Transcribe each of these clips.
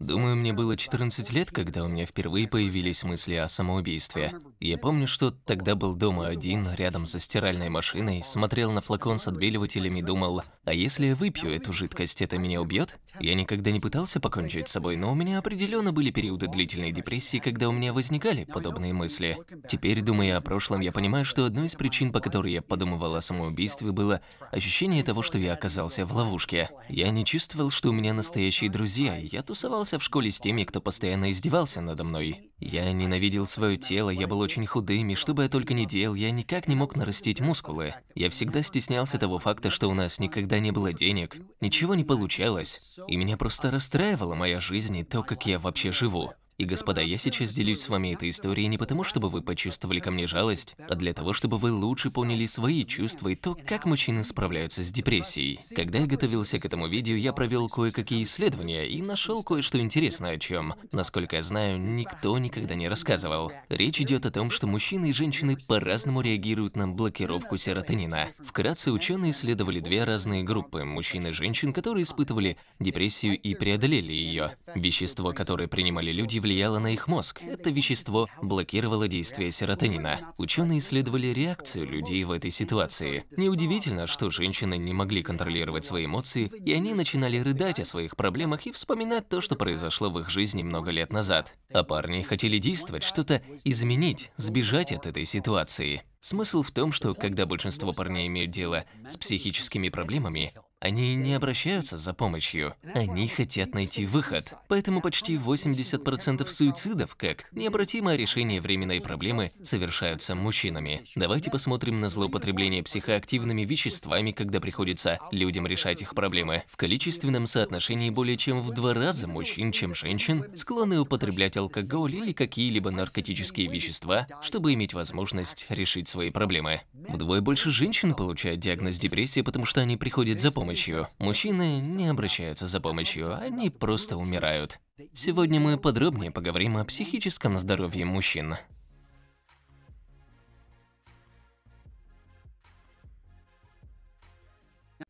Думаю, мне было 14 лет, когда у меня впервые появились мысли о самоубийстве. Я помню, что тогда был дома один, рядом со стиральной машиной, смотрел на флакон с отбеливателем и думал, а если я выпью эту жидкость, это меня убьет? Я никогда не пытался покончить с собой, но у меня определенно были периоды длительной депрессии, когда у меня возникали подобные мысли. Теперь, думая о прошлом, я понимаю, что одной из причин, по которой я подумывал о самоубийстве, было ощущение того, что я оказался в ловушке. Я не чувствовал, что у меня настоящие друзья, я тусовался Общался в школе с теми, кто постоянно издевался надо мной. Я ненавидел свое тело, я был очень худым, и что бы я только ни делал, я никак не мог нарастить мускулы. Я всегда стеснялся того факта, что у нас никогда не было денег, ничего не получалось, и меня просто расстраивала моя жизнь и то, как я вообще живу. И, господа, я сейчас делюсь с вами этой историей не потому, чтобы вы почувствовали ко мне жалость, а для того, чтобы вы лучше поняли свои чувства и то, как мужчины справляются с депрессией. Когда я готовился к этому видео, я провел кое-какие исследования и нашел кое-что интересное, о чем, насколько я знаю, никто никогда не рассказывал. Речь идет о том, что мужчины и женщины по-разному реагируют на блокировку серотонина. Вкратце, ученые исследовали две разные группы – мужчин и женщин, которые испытывали депрессию и преодолели ее. Вещество, которое принимали люди, является влияло на их мозг. Это вещество блокировало действие серотонина. Ученые исследовали реакцию людей в этой ситуации. Неудивительно, что женщины не могли контролировать свои эмоции, и они начинали рыдать о своих проблемах и вспоминать то, что произошло в их жизни много лет назад. А парни хотели действовать, что-то изменить, сбежать от этой ситуации. Смысл в том, что когда большинство парней имеют дело с психическими проблемами, они не обращаются за помощью, они хотят найти выход. Поэтому почти 80% суицидов, как необратимое решение временной проблемы, совершаются мужчинами. Давайте посмотрим на злоупотребление психоактивными веществами, когда приходится людям решать их проблемы. В количественном соотношении более чем в два раза мужчин, чем женщин, склонны употреблять алкоголь или какие-либо наркотические вещества, чтобы иметь возможность решить свои проблемы. Вдвое больше женщин получают диагноз депрессии, потому что они приходят за помощью помощью. Мужчины не обращаются за помощью, они просто умирают. Сегодня мы подробнее поговорим о психическом здоровье мужчин.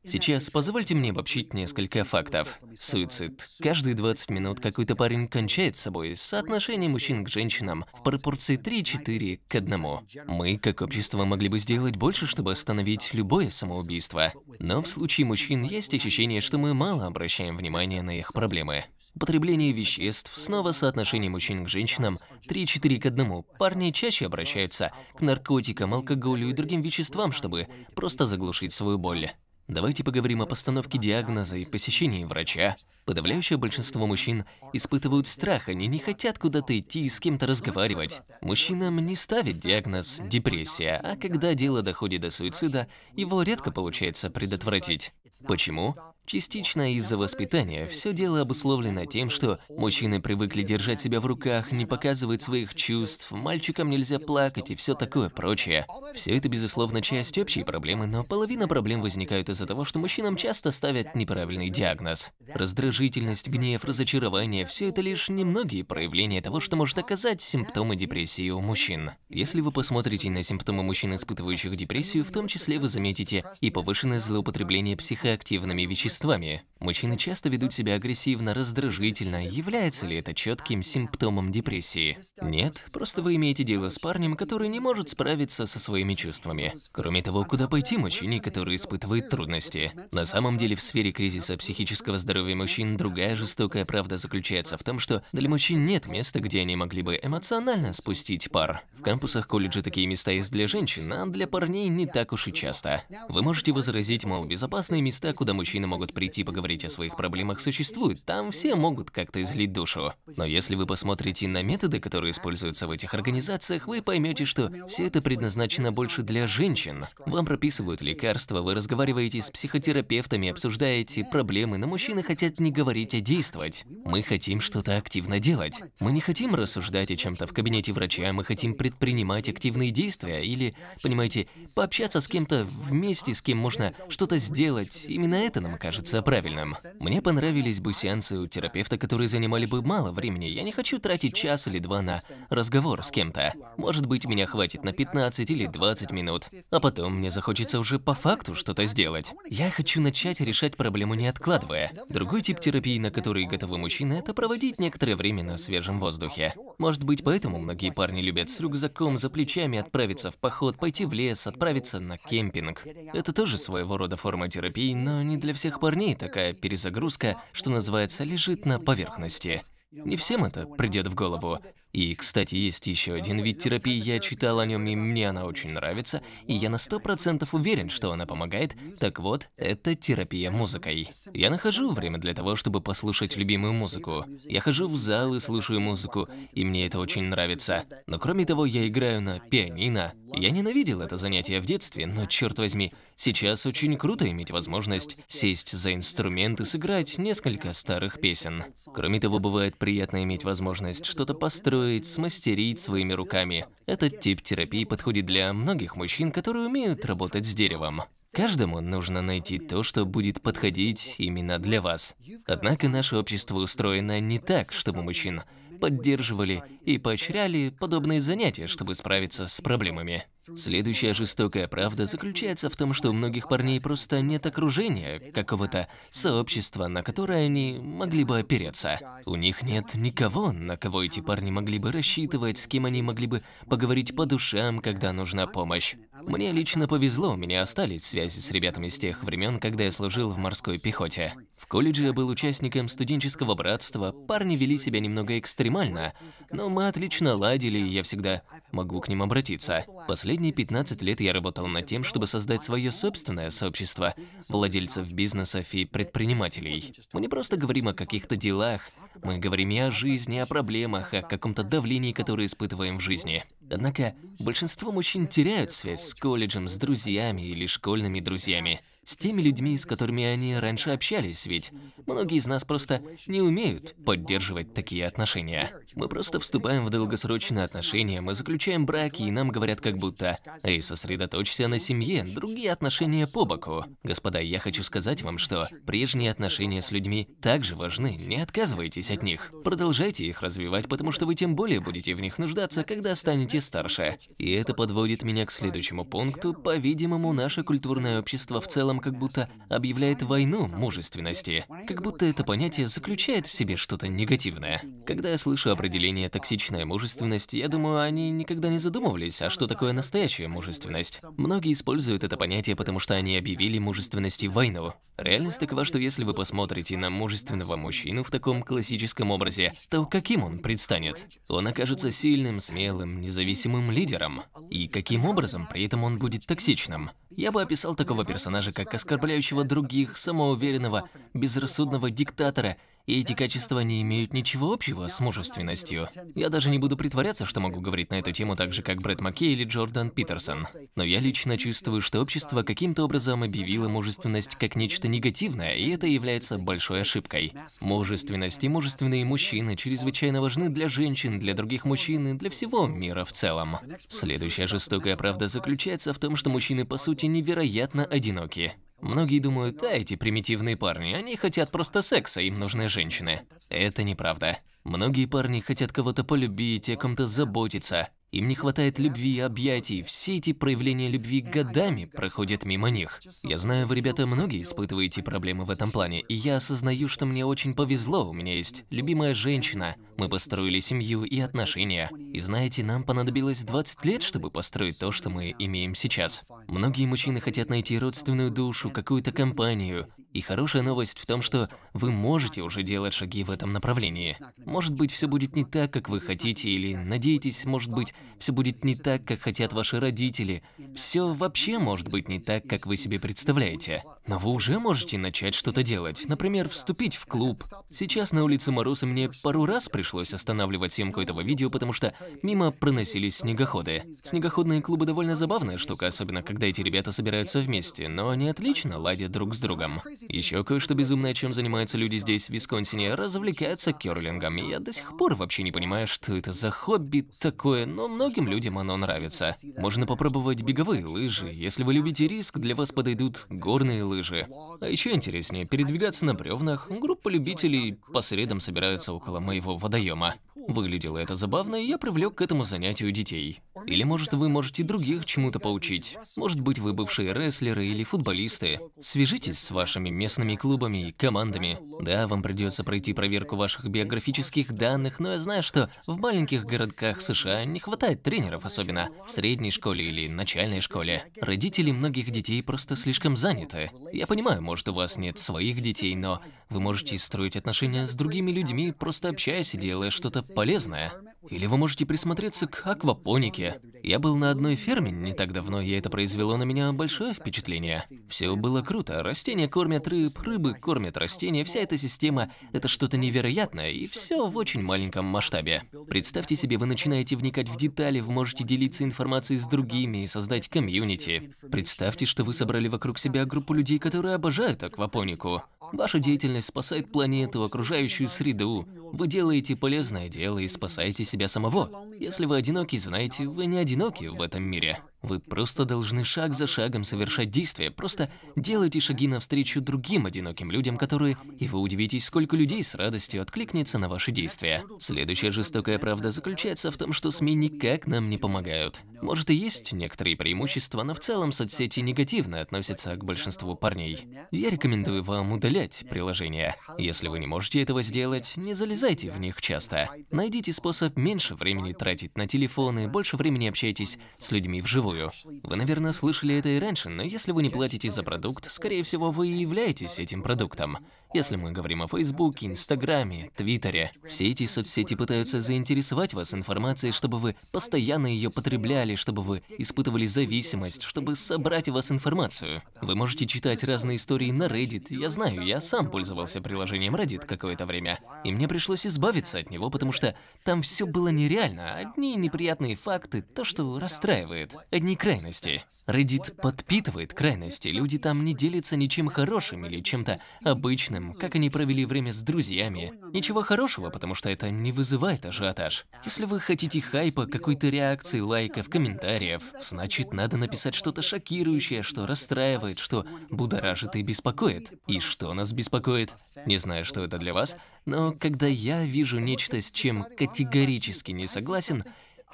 Сейчас позвольте мне обобщить несколько фактов. Суицид. Каждые 20 минут какой-то парень кончает с собой. Соотношение мужчин к женщинам в пропорции 3-4 к 1. Мы, как общество, могли бы сделать больше, чтобы остановить любое самоубийство. Но в случае мужчин есть ощущение, что мы мало обращаем внимание на их проблемы. Потребление веществ, снова соотношение мужчин к женщинам 3-4 к 1. Парни чаще обращаются к наркотикам, алкоголю и другим веществам, чтобы просто заглушить свою боль. Давайте поговорим о постановке диагноза и посещении врача. Подавляющее большинство мужчин испытывают страх, они не хотят куда-то идти и с кем-то разговаривать. Мужчинам не ставят диагноз «депрессия», а когда дело доходит до суицида, его редко получается предотвратить. Почему? Частично из-за воспитания. Все дело обусловлено тем, что мужчины привыкли держать себя в руках, не показывать своих чувств, мальчикам нельзя плакать и все такое прочее. Все это, безусловно, часть общей проблемы, но половина проблем возникают из-за того, что мужчинам часто ставят неправильный диагноз. Раздражительность, гнев, разочарование – все это лишь немногие проявления того, что может оказать симптомы депрессии у мужчин. Если вы посмотрите на симптомы мужчин, испытывающих депрессию, в том числе вы заметите и повышенное злоупотребление психологии, психоактивными веществами. Мужчины часто ведут себя агрессивно, раздражительно. Является ли это четким симптомом депрессии? Нет, просто вы имеете дело с парнем, который не может справиться со своими чувствами. Кроме того, куда пойти мужчине, который испытывает трудности? На самом деле в сфере кризиса психического здоровья мужчин другая жестокая правда заключается в том, что для мужчин нет места, где они могли бы эмоционально спустить пар. В кампусах колледжа такие места есть для женщин, а для парней не так уж и часто. Вы можете возразить, мол, безопасный места, куда мужчины могут прийти поговорить о своих проблемах, существуют. Там все могут как-то излить душу. Но если вы посмотрите на методы, которые используются в этих организациях, вы поймете, что все это предназначено больше для женщин. Вам прописывают лекарства, вы разговариваете с психотерапевтами, обсуждаете проблемы, но мужчины хотят не говорить, а действовать. Мы хотим что-то активно делать. Мы не хотим рассуждать о чем-то в кабинете врача, мы хотим предпринимать активные действия или, понимаете, пообщаться с кем-то вместе, с кем можно что-то сделать, делать. Именно это нам кажется правильным. Мне понравились бы сеансы у терапевта, которые занимали бы мало времени. Я не хочу тратить час или два на разговор с кем-то. Может быть, меня хватит на 15 или 20 минут. А потом мне захочется уже по факту что-то сделать. Я хочу начать решать проблему не откладывая. Другой тип терапии, на который готовы мужчины, это проводить некоторое время на свежем воздухе. Может быть, поэтому многие парни любят с рюкзаком за плечами отправиться в поход, пойти в лес, отправиться на кемпинг. Это тоже своего рода форма терапии, энергии, но не для всех парней такая перезагрузка, что называется, лежит на поверхности. Не всем это придет в голову. И, кстати, есть еще один вид терапии, я читал о нем, и мне она очень нравится, и я на сто процентов уверен, что она помогает. Так вот, это терапия музыкой. Я нахожу время для того, чтобы послушать любимую музыку. Я хожу в зал и слушаю музыку, и мне это очень нравится. Но кроме того, я играю на пианино. Я ненавидел это занятие в детстве, но черт возьми, сейчас очень круто иметь возможность сесть за инструмент и сыграть несколько старых песен. Кроме того, бывает приятно иметь возможность что-то построить, построить, смастерить своими руками. Этот тип терапии подходит для многих мужчин, которые умеют работать с деревом. Каждому нужно найти то, что будет подходить именно для вас. Однако наше общество устроено не так, чтобы мужчин поддерживали и поощряли подобные занятия, чтобы справиться с проблемами. Следующая жестокая правда заключается в том, что у многих парней просто нет окружения, какого-то сообщества, на которое они могли бы опереться. У них нет никого, на кого эти парни могли бы рассчитывать, с кем они могли бы поговорить по душам, когда нужна помощь. Мне лично повезло, у меня остались связи с ребятами с тех времен, когда я служил в морской пехоте. В колледже я был участником студенческого братства, парни вели себя немного экстремально, но мы отлично ладили, и я всегда могу к ним обратиться. Последние 15 лет я работал над тем, чтобы создать свое собственное сообщество владельцев бизнесов и предпринимателей. Мы не просто говорим о каких-то делах, мы говорим и о жизни, о проблемах, о каком-то давлении, которое испытываем в жизни. Однако большинство мужчин теряют связь с колледжем, с друзьями или школьными друзьями с теми людьми, с которыми они раньше общались, ведь многие из нас просто не умеют поддерживать такие отношения. Мы просто вступаем в долгосрочные отношения, мы заключаем браки, и нам говорят как будто «Эй, сосредоточься на семье, другие отношения по боку». Господа, я хочу сказать вам, что прежние отношения с людьми также важны, не отказывайтесь от них. Продолжайте их развивать, потому что вы тем более будете в них нуждаться, когда станете старше. И это подводит меня к следующему пункту, по-видимому, наше культурное общество в целом нам как будто объявляет войну мужественности, как будто это понятие заключает в себе что-то негативное. Когда я слышу определение «токсичная мужественность», я думаю, они никогда не задумывались, а что такое настоящая мужественность. Многие используют это понятие, потому что они объявили мужественности войну. Реальность такова, что если вы посмотрите на мужественного мужчину в таком классическом образе, то каким он предстанет? Он окажется сильным, смелым, независимым лидером. И каким образом при этом он будет токсичным? Я бы описал такого персонажа как человека, оскорбляющего других, самоуверенного, безрассудного диктатора, и эти качества не имеют ничего общего с мужественностью. Я даже не буду притворяться, что могу говорить на эту тему так же, как Брэд Маккей или Джордан Питерсон. Но я лично чувствую, что общество каким-то образом объявило мужественность как нечто негативное, и это является большой ошибкой. Мужественность и мужественные мужчины чрезвычайно важны для женщин, для других мужчин и для всего мира в целом. Следующая жестокая правда заключается в том, что мужчины по сути невероятно одиноки. Многие думают, а эти примитивные парни, они хотят просто секса, им нужны женщины. Это неправда. Многие парни хотят кого-то полюбить, о ком-то заботиться. Им не хватает любви и объятий. Все эти проявления любви годами проходят мимо них. Я знаю, вы, ребята, многие испытываете проблемы в этом плане, и я осознаю, что мне очень повезло. У меня есть любимая женщина, мы построили семью и отношения. И знаете, нам понадобилось 20 лет, чтобы построить то, что мы имеем сейчас. Многие мужчины хотят найти родственную душу, какую-то компанию, и хорошая новость в том, что вы можете уже делать шаги в этом направлении. Может быть, все будет не так, как вы хотите, или надеетесь, может быть, все будет не так, как хотят ваши родители. Все вообще может быть не так, как вы себе представляете. Но вы уже можете начать что-то делать, например, вступить в клуб. Сейчас на улице Мороза мне пару раз пришлось останавливать съемку этого видео, потому что мимо проносились снегоходы. Снегоходные клубы довольно забавная штука, особенно когда эти ребята собираются вместе, но они отлично ладят друг с другом. Еще кое-что безумное, чем занимаются люди здесь, в Висконсине, развлекаются керлингом. Я до сих пор вообще не понимаю, что это за хобби такое, но многим людям оно нравится. Можно попробовать беговые лыжи. Если вы любите риск, для вас подойдут горные лыжи. А еще интереснее, передвигаться на бревнах. Группа любителей по средам собираются около моего водоема. Выглядело это забавно, и я привлек к этому занятию детей. Или, может, вы можете других чему-то поучить. Может быть, вы бывшие рестлеры или футболисты. Свяжитесь с вашими разными местными клубами и командами. Да, вам придется пройти проверку ваших биографических данных, но я знаю, что в маленьких городках США не хватает тренеров, особенно в средней школе или начальной школе. Родители многих детей просто слишком заняты. Я понимаю, может, у вас нет своих детей, но вы можете строить отношения с другими людьми, просто общаясь и делая что-то полезное. Или вы можете присмотреться к аквапонике. Я был на одной ферме не так давно, и это произвело на меня большое впечатление. Все было круто. Растения кормят рыб, рыбы кормят растения. Вся эта система – это что-то невероятное, и все в очень маленьком масштабе. Представьте себе, вы начинаете вникать в детали, вы можете делиться информацией с другими и создать комьюнити. Представьте, что вы собрали вокруг себя группу людей, которые обожают аквапонику. Ваша деятельность спасает планету, окружающую среду. Вы делаете полезное дело и спасаете себя самого. Если вы одиноки, знаете, вы не одиноки в этом мире. Вы просто должны шаг за шагом совершать действия. Просто делайте шаги навстречу другим одиноким людям, которые... И вы удивитесь, сколько людей с радостью откликнется на ваши действия. Следующая жестокая правда заключается в том, что СМИ никак нам не помогают. Может и есть некоторые преимущества, но в целом соцсети негативно относятся к большинству парней. Я рекомендую вам удалять приложения. Если вы не можете этого сделать, не залезайте в них часто. Найдите способ меньше времени тратить на телефоны, больше времени общайтесь с людьми вживую вживую. Вы, наверное, слышали это и раньше, но если вы не платите за продукт, скорее всего, вы и являетесь этим продуктом. Если мы говорим о Фейсбуке, Инстаграме, Твиттере, все эти соцсети пытаются заинтересовать вас информацией, чтобы вы постоянно ее потребляли, чтобы вы испытывали зависимость, чтобы собрать у вас информацию. Вы можете читать разные истории на Reddit. Я знаю, я сам пользовался приложением Reddit какое-то время, и мне пришлось избавиться от него, потому что там все было нереально. Одни неприятные факты, то, что расстраивает, одни крайности. Reddit подпитывает крайности, люди там не делятся ничем хорошим или чем-то обычным забавным, как они провели время с друзьями. Ничего хорошего, потому что это не вызывает ажиотаж. Если вы хотите хайпа, какой-то реакции, лайков, комментариев, значит, надо написать что-то шокирующее, что расстраивает, что будоражит и беспокоит. И что нас беспокоит? Не знаю, что это для вас, но когда я вижу нечто, с чем категорически не согласен,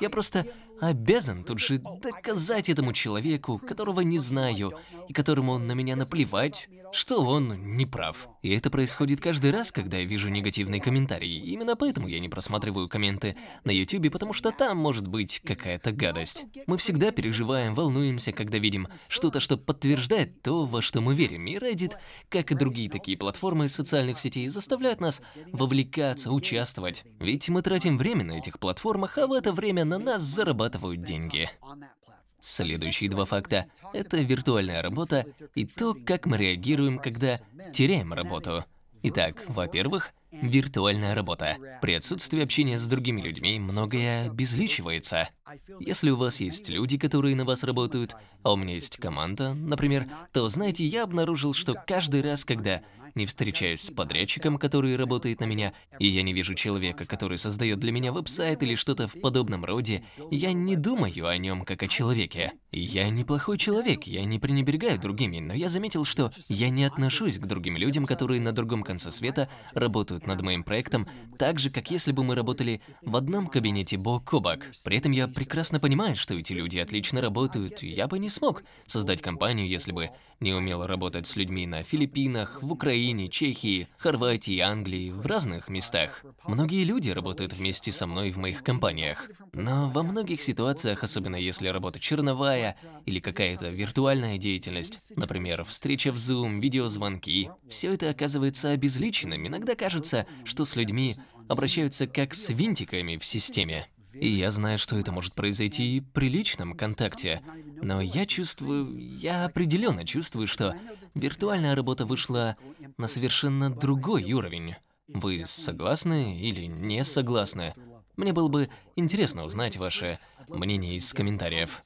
я просто обязан тут же доказать этому человеку, которого не знаю, и которому он на меня наплевать, что он не прав. И это происходит каждый раз, когда я вижу негативные комментарии. Именно поэтому я не просматриваю комменты на YouTube, потому что там может быть какая-то гадость. Мы всегда переживаем, волнуемся, когда видим что-то, что подтверждает то, во что мы верим. И Reddit, как и другие такие платформы социальных сетей, заставляют нас вовлекаться, участвовать. Ведь мы тратим время на этих платформах, а в это время на нас зарабатывают зарабатывают деньги. Следующие два факта – это виртуальная работа и то, как мы реагируем, когда теряем работу. Итак, во-первых, виртуальная работа. При отсутствии общения с другими людьми многое обезличивается. Если у вас есть люди, которые на вас работают, а у меня есть команда, например, то, знаете, я обнаружил, что каждый раз, когда не встречаюсь с подрядчиком, который работает на меня, и я не вижу человека, который создает для меня веб-сайт или что-то в подобном роде, я не думаю о нем как о человеке. Я неплохой человек, я не пренебрегаю другими, но я заметил, что я не отношусь к другим людям, которые на другом конце света работают над моим проектом, так же, как если бы мы работали в одном кабинете бок о бок. При этом я прекрасно понимаю, что эти люди отлично работают, я бы не смог создать компанию, если бы не умел работать с людьми на Филиппинах, в Украине, Украине, Чехии, Хорватии, Англии, в разных местах. Многие люди работают вместе со мной в моих компаниях. Но во многих ситуациях, особенно если работа черновая или какая-то виртуальная деятельность, например, встреча в Zoom, видеозвонки, все это оказывается обезличенным. Иногда кажется, что с людьми обращаются как с винтиками в системе. И я знаю, что это может произойти и при личном контакте. Но я чувствую, я определенно чувствую, что виртуальная работа вышла на совершенно другой уровень. Вы согласны или не согласны? Мне было бы интересно узнать ваше мнение из комментариев.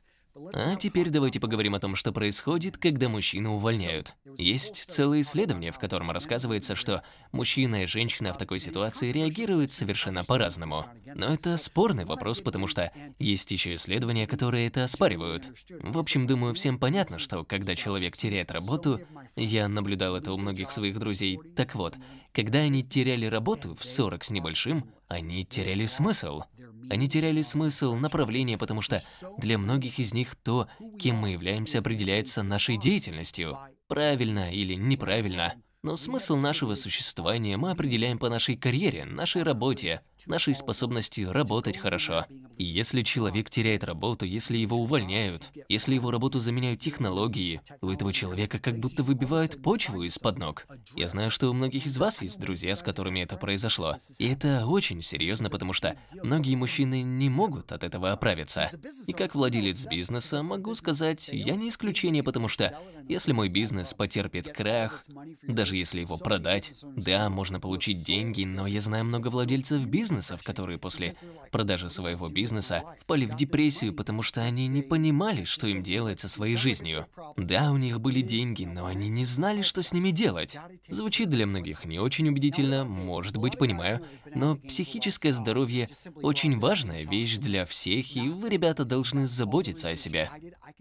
А теперь давайте поговорим о том, что происходит, когда мужчину увольняют. Есть целое исследование, в котором рассказывается, что мужчина и женщина в такой ситуации реагируют совершенно по-разному. Но это спорный вопрос, потому что есть еще исследования, которые это оспаривают. В общем, думаю, всем понятно, что когда человек теряет работу, я наблюдал это у многих своих друзей, так вот, когда они теряли работу в 40 с небольшим, они теряли смысл. Они теряли смысл, направление, потому что для многих из них то, кем мы являемся, определяется нашей деятельностью, правильно или неправильно. Но смысл нашего существования мы определяем по нашей карьере, нашей работе, нашей способности работать хорошо. И если человек теряет работу, если его увольняют, если его работу заменяют технологии, у этого человека как будто выбивают почву из-под ног. Я знаю, что у многих из вас есть друзья, с которыми это произошло. И это очень серьезно, потому что многие мужчины не могут от этого оправиться. И как владелец бизнеса могу сказать, я не исключение, потому что если мой бизнес потерпит крах, даже если его продать, да, можно получить деньги, но я знаю много владельцев бизнесов, которые после продажи своего бизнеса впали в депрессию, потому что они не понимали, что им делать со своей жизнью. Да, у них были деньги, но они не знали, что с ними делать. Звучит для многих не очень убедительно, может быть, понимаю, но психическое здоровье – очень важная вещь для всех, и вы, ребята, должны заботиться о себе.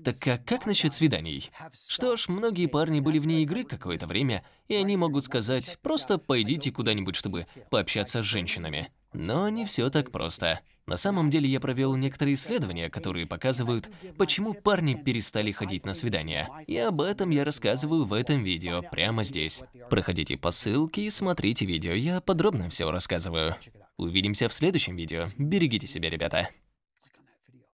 Так а как насчет свиданий? Что молодежь, многие парни были вне игры какое-то время, и они могут сказать, просто пойдите куда-нибудь, чтобы пообщаться с женщинами. Но не все так просто. На самом деле я провел некоторые исследования, которые показывают, почему парни перестали ходить на свидания. И об этом я рассказываю в этом видео, прямо здесь. Проходите по ссылке и смотрите видео, я подробно все рассказываю. Увидимся в следующем видео. Берегите себя, ребята.